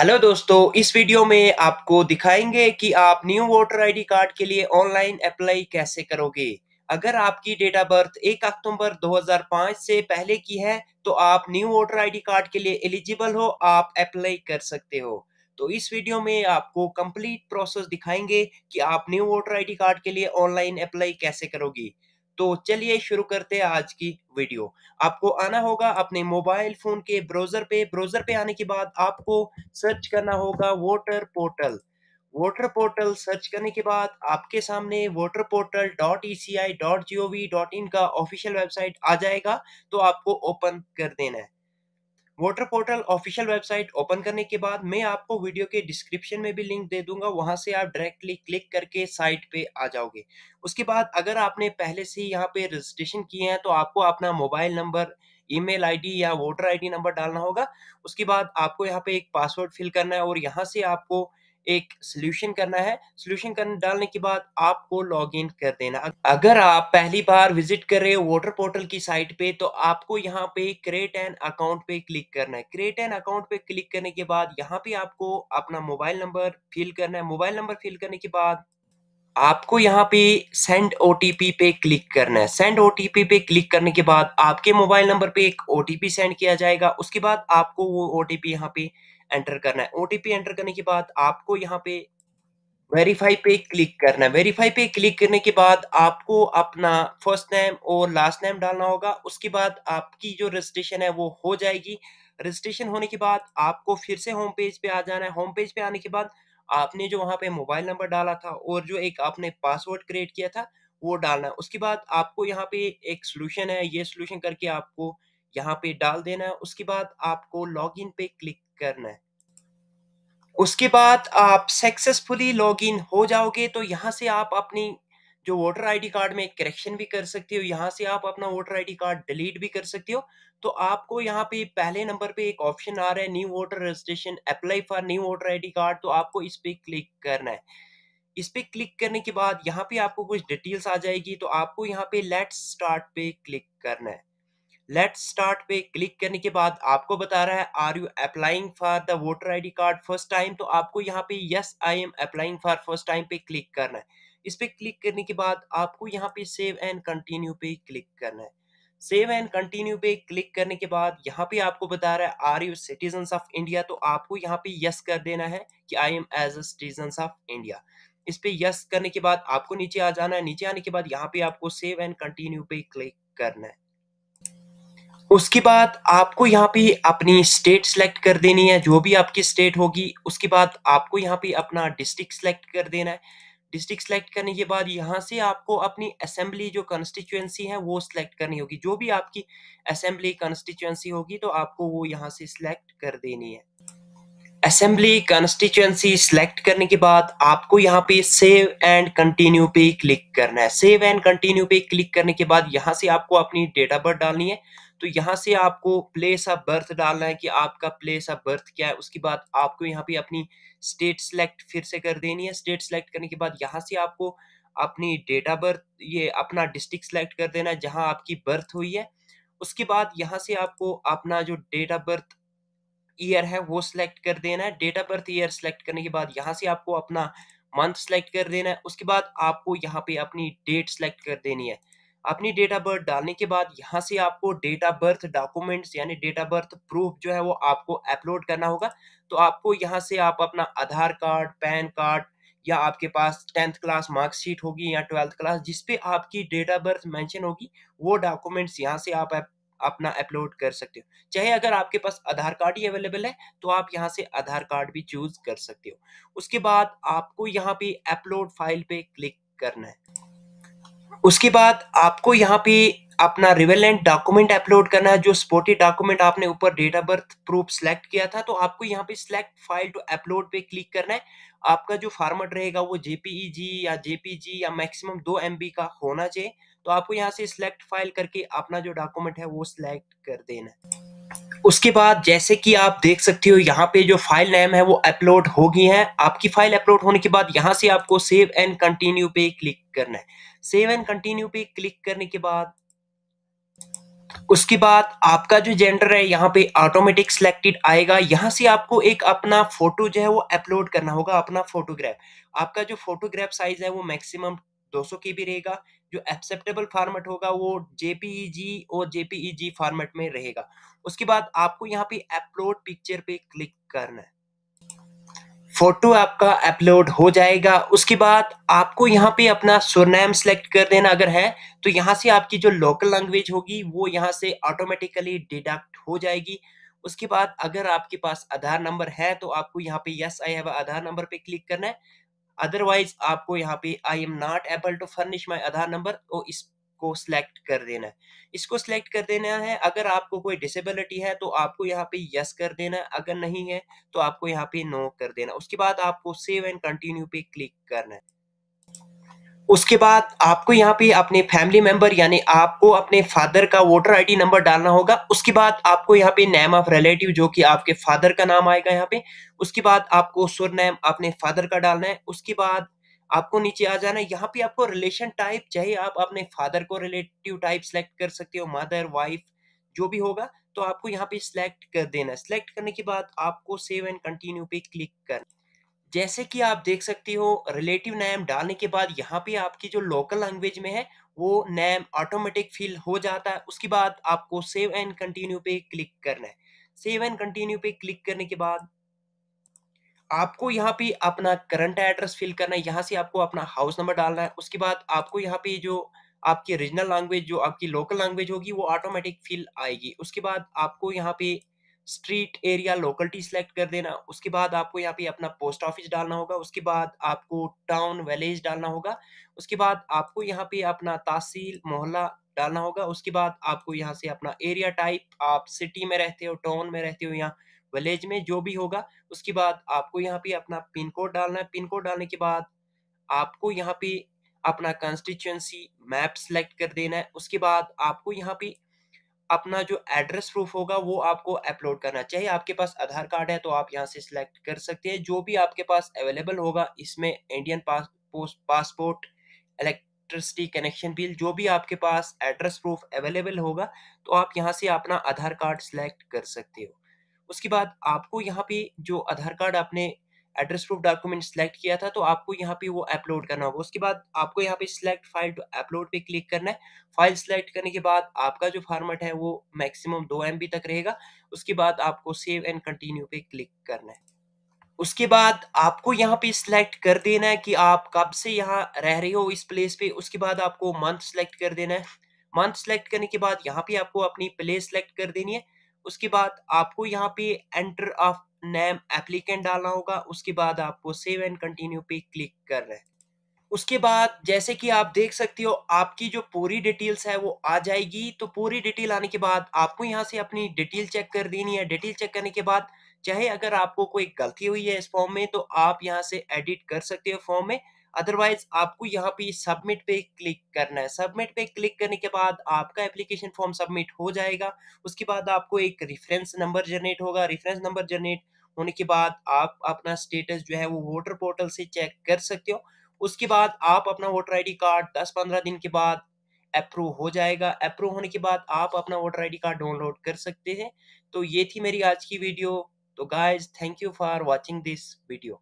hello दोस्तों इस video में आपको दिखाएंगे कि आप न्यू वोटर आईडी कार्ड के लिए ऑनलाइन अप्लाई कैसे करोगे अगर आपकी डेट ऑफ बर्थ 1 अक्टूबर 2005 से पहले की है तो आप न्यू वोटर आईडी कार्ड के लिए एलिजिबल हो आप अप्लाई कर सकते हो तो इस वीडियो में आपको कंप्लीट प्रोसेस दिखाएंगे कि आप न्यू वोटर आई कार्ड के लिए ऑनलाइन अप्लाई कैसे करोगी तो चलिए शुरू करते हैं आज की वीडियो आपको आना होगा अपने मोबाइल फोन के ब्राउजर पे ब्राउजर पे आने के बाद आपको सर्च करना होगा voter portal voter portal search करने के बाद आपके सामने voter portal dot E C I dot G O V dot in का ऑफिशियल वेबसाइट आ जाएगा तो आपको ओपन कर देना है voter portal official website open करने के बाद मैं आपको वीडियो के डिस्क्रिप्शन में भी लिंक दे दूंगा वहां से आप डायरेक्टली क्लिक करके साइट पे आ जाओगे उसके बाद अगर आपने पहले से यहाँ पे रजिस्ट्रेशन किए हैं तो आपको अपना मोबाइल नंबर ईमेल आईडी या वोटर आईडी नंबर डालना होगा उसके बाद आपको यहाँ पे एक पासवर्ड फिल करना है और यहाँ से आपको एक सोल्यूशन करना है सोल्यूशन करने डालने के बाद आपको लॉग इन कर देना अगर आप पहली बार विजिट कर रहे हो वोटर पोर्टल की साइट पे तो आपको यहाँ पे क्रिएट एन अकाउंट पे क्लिक करना है क्रिएट एन अकाउंट पे क्लिक करने के बाद यहाँ पे आपको अपना मोबाइल नंबर फिल करना है मोबाइल नंबर फिल करने के बाद आपको यहाँ पे सेंड ओ पे क्लिक करना है सेंड ओ पे क्लिक करने के बाद आपके मोबाइल नंबर पे एक ओ सेंड किया जाएगा उसके बाद आपको वो ओ टी पी यहाँ पे एंटर करना है ओ एंटर करने के बाद आपको यहाँ पे वेरीफाई पे क्लिक करना है वेरीफाई पे क्लिक करने के बाद आपको अपना फर्स्ट नेम और लास्ट नेम डालना होगा उसके बाद आपकी जो रजिस्ट्रेशन है वो हो जाएगी रजिस्ट्रेशन होने के बाद आपको फिर से होम पेज पे आ जाना है होम पेज पे आने के बाद आपने जो वहाँ पे मोबाइल नंबर डाला था और जो एक आपने पासवर्ड क्रिएट किया था वो डालना है उसके बाद आपको यहाँ पे एक सोल्यूशन है ये सोल्यूशन करके आपको यहाँ पे डाल देना है उसके बाद आपको लॉग पे क्लिक करना है उसके बाद आप सक्सेसफुली लॉग इन हो जाओगे तो यहाँ से आप अपनी जो वोटर आईडी कार्ड में करेक्शन भी कर सकते हो यहाँ से आप अपना वोटर आईडी कार्ड डिलीट भी कर सकते हो तो आपको यहाँ पे पहले नंबर पे एक ऑप्शन आ रहा है new voter registration apply for new voter ID card तो आपको इस पर क्लिक करना है इस पर क्लिक करने के बाद यहाँ पे आपको कुछ डिटेल्स आ जाएगी तो आपको यहाँ पे लेट्स स्टार्ट पे क्लिक करना है लेट स्टार्ट पे क्लिक करने के बाद आपको बता रहा है are you applying for the voter I card first time तो आपको यहाँ पे yes I am applying for first time पे क्लिक करना है इस पे क्लिक करने के बाद आपको यहाँ पे सेव एंड कंटिन्यू पे क्लिक करना है सेव एंड कंटिन्यू पे क्लिक करने के बाद यहाँ पे आपको बता रहा है are you citizen of India तो आपको यहाँ पे यस कर देना है कि I am as a citizen of India इस पे यस करने के बाद आपको नीचे आ जाना है नीचे आने के बाद यहाँ पे आपको सेव एंड कंटिन्यू पे क्लिक करना है उसके बाद आपको यहाँ पे अपनी स्टेट सेलेक्ट कर देनी है जो भी आपकी स्टेट होगी उसके बाद आपको यहाँ पे अपना डिस्ट्रिक्ट सेलेक्ट कर देना है डिस्ट्रिक्ट सेलेक्ट करने के बाद यहाँ से आपको अपनी असेंबली जो कॉन्स्टिट्यूएंसी है वो सिलेक्ट करनी होगी जो भी आपकी असेंबली कॉन्स्टिट्यूएंसी होगी तो आपको वो यहाँ से सिलेक्ट कर देनी है असेंबली कंस्टिट्यूएंसी सिलेक्ट करने के बाद आपको यहाँ पे सेव एंड कंटिन्यू पे क्लिक करना है सेव एंड कंटिन्यू पे क्लिक करने के बाद यहाँ से आपको अपनी डेट ऑफ बर्थ डालनी है तो यहाँ से आपको प्लेस ऑफ बर्थ डालना है कि आपका प्लेस ऑफ बर्थ क्या है उसके बाद आपको यहाँ पे अपनी स्टेट सिलेक्ट फिर से कर देनी है स्टेट सिलेक्ट करने के बाद यहाँ से आपको अपनी डेट ऑफ बर्थ ये अपना डिस्ट्रिक्ट सिलेक्ट कर देना है जहाँ आपकी बर्थ हुई है उसके बाद यहाँ से आपको अपना जो डेट ऑफ बर्थ ईयर है वो सिलेक्ट कर देना है date of birth year select करने के बाद यहाँ से आपको अपना मंथ सेलेक्ट कर देना है उसके बाद आपको यहाँ पे अपनी डेट सेलेक्ट कर देनी है अपनी डेट ऑफ बर्थ डालने के बाद यहाँ से आपको डेट ऑफ बर्थ डॉक्यूमेंट्स यानी डेट ऑफ बर्थ प्रूफ जो है वो आपको अपलोड करना होगा तो आपको यहाँ से आप अपना आधार कार्ड पैन कार्ड या आपके पास टेंथ क्लास मार्कशीट होगी या ट्वेल्थ क्लास जिसपे आपकी डेट ऑफ बर्थ मेंशन होगी वो डॉक्यूमेंट्स यहाँ से आप अपना अपलोड कर सकते हो चाहे अगर आपके पास आधार कार्ड ही अवेलेबल है तो आप यहाँ से आधार कार्ड भी चूज कर सकते हो उसके बाद आपको यहाँ पे अपलोड फाइल पे क्लिक करना है उसके बाद आपको यहाँ पे अपना रिवेलेंट डॉक्यूमेंट अपलोड करना है जो स्पोर्टी डॉक्यूमेंट आपने ऊपर date of birth proof select किया था तो आपको यहाँ पे सिलेक्ट फाइल टू अपलोड पे क्लिक करना है आपका जो फॉर्मेट रहेगा वो जेपीईजी e या जेपीजी या मैक्सिमम दो एमबी का होना चाहिए तो आपको यहाँ से सिलेक्ट फाइल करके अपना जो डॉक्यूमेंट है वो सिलेक्ट कर देना है उसके बाद जैसे कि आप देख सकते हो यहाँ पे जो फाइल नेम है वो अपलोड हो गई है आपकी फाइल अपलोड होने के बाद यहाँ से आपको सेव एंड कंटिन्यू पे क्लिक करना है सेव एंड कंटिन्यू पे क्लिक करने के बाद उसके बाद आपका जो जेंडर है यहाँ पे ऑटोमेटिक सिलेक्टेड आएगा यहाँ से आपको एक अपना फोटो जो है वो अपलोड करना होगा अपना फोटोग्राफ आपका जो फोटोग्राफ साइज है वो मैक्सिमम 200 के भी रहेगा जो एक्सेप्टेबल फॉर्मेट होगा वो जेपीईजी e और जेपीईजी फॉर्मेट e में रहेगा उसके बाद आपको यहाँ पे अपलोड पिक्चर पे क्लिक करना है फोटो आपका अपलोड हो जाएगा उसके बाद आपको यहाँ पे अपना सुरनेम सेलेक्ट कर देना अगर है तो यहाँ से आपकी जो लोकल लैंग्वेज होगी वो यहाँ से ऑटोमेटिकली डिडक्ट हो जाएगी उसके बाद अगर आपके पास आधार नंबर है तो आपको यहाँ पे yes I have Aadhaar number पे क्लिक करना है अदरवाइज आपको यहाँ पे I am not able to furnish my Aadhaar number और इसको सिलेक्ट कर देना है इसको सिलेक्ट कर देना है अगर आपको कोई डिसेबिलिटी है तो आपको यहाँ पे यस कर देना अगर नहीं है तो आपको यहाँ पे नो कर देना उसके बाद आपको सेव एंड कंटिन्यू पे क्लिक करना है उसके बाद आपको यहाँ पे अपने फैमिली मेंबर यानी आपको अपने फादर का वोटर आईडी नंबर डालना होगा उसके बाद आपको यहाँ पे नेम ऑफ रिलेटिव जो कि आपके फादर का नाम आएगा यहाँ पे उसके बाद आपको सुरनेम अपने फादर का डालना है उसके बाद आपको नीचे आ जाना है यहाँ पे आपको रिलेशन टाइप चाहिए आप अपने फादर को रिलेटिव टाइप सेलेक्ट कर सकते हो मदर वाइफ जो भी होगा तो आपको यहाँ पे सिलेक्ट कर देना सिलेक्ट करने के बाद आपको सेव एंड कंटिन्यू पे क्लिक करना जैसे कि आप देख सकती हो रिलेटिव नेम डालने के बाद यहाँ पे आपकी जो लोकल लैंग्वेज में है वो नेम ऑटोमेटिक फिल हो जाता है उसके बाद आपको सेव एंड कंटिन्यू पे क्लिक करना है सेव एंड कंटिन्यू पे क्लिक करने के बाद आपको यहाँ पे अपना करंट एड्रेस फिल करना है यहाँ से आपको अपना हाउस नंबर डालना है उसके बाद आपको यहाँ पे जो आपकी रीजनल लैंग्वेज जो आपकी लोकल लैंग्वेज होगी वो ऑटोमेटिक फिल आएगी उसके बाद आपको यहाँ पे स्ट्रीट एरिया लोकलिटी सेलेक्ट कर देना उसके बाद आपको यहाँ पे अपना पोस्ट ऑफिस डालना होगा उसके बाद आपको टाउन विलेज डालना होगा उसके बाद आपको यहाँ पे अपना तहसील मोहल्ला डालना होगा उसके बाद आपको यहाँ से अपना एरिया टाइप आप सिटी में रहते हो टाउन में रहते हो या विलेज में जो भी होगा उसके बाद आपको यहाँ पे अपना पिन कोड डालना है पिन कोड डालने के बाद आपको यहाँ पे अपना कंस्टिट्यूंसी मैप सेलेक्ट कर देना है उसके बाद आपको यहाँ पे अपना जो एड्रेस प्रूफ होगा वो आपको अपलोड करना चाहिए आपके पास आधार कार्ड है तो आप यहाँ से सिलेक्ट कर सकते हैं जो भी आपके पास अवेलेबल होगा इसमें Indian pass passport electricity connection bill जो भी आपके पास एड्रेस प्रूफ अवेलेबल होगा तो आप यहाँ से अपना आधार कार्ड सिलेक्ट कर सकते हो उसके बाद आपको यहाँ पे जो आधार कार्ड आपने एड्रेस प्रूफ डॉक्यूमेंट सेलेक्ट किया था तो आपको यहाँ पे वो अपलोड करना होगा उसके बाद आपको यहाँ पे सिलेक्ट फाइल टू अपलोड पे क्लिक करना है फाइल सेलेक्ट करने के बाद आपका जो फॉर्मेट है वो मैक्सिमम दो एम तक रहेगा उसके बाद आपको सेव एंड कंटिन्यू पे क्लिक करना है उसके बाद आपको यहाँ पे सिलेक्ट कर देना है कि आप कब से यहाँ रह रहे हो इस प्लेस पे उसके बाद आपको मंथ सेलेक्ट कर देना है मंथ सेलेक्ट करने के बाद यहाँ पे आपको अपनी प्लेस सेलेक्ट कर देनी है उसके बाद आपको यहाँ पे एंटर ऑफ नेम एप्लीकेंट डालना होगा उसके बाद आपको सेव एंड कंटिन्यू पे क्लिक करना है उसके बाद जैसे कि आप देख सकते हो आपकी जो पूरी डिटेल्स है वो आ जाएगी तो पूरी डिटेल आने के बाद आपको यहाँ से अपनी डिटेल चेक कर देनी है डिटेल चेक करने के बाद चाहे अगर आपको कोई गलती हुई है इस फॉर्म में तो आप यहाँ से एडिट कर सकते हो फॉर्म में अदरवाइज आपको यहाँ पे सबमिट पे क्लिक करना है सबमिट पे क्लिक करने के बाद आपका एप्लीकेशन फॉर्म सबमिट हो जाएगा उसके बाद आपको एक रेफरेंस नंबर जनरेट होगा रेफरेंस नंबर जनरेट होने के बाद आप अपना स्टेटस जो है वो वोटर पोर्टल से चेक कर सकते हो उसके बाद आप अपना वोटर आई कार्ड दस पंद्रह दिन के बाद अप्रूव हो जाएगा अप्रूव होने के बाद आप अपना वोटर आईडी कार्ड डाउनलोड कर सकते हैं तो ये थी मेरी आज की वीडियो तो guys thank you for watching this video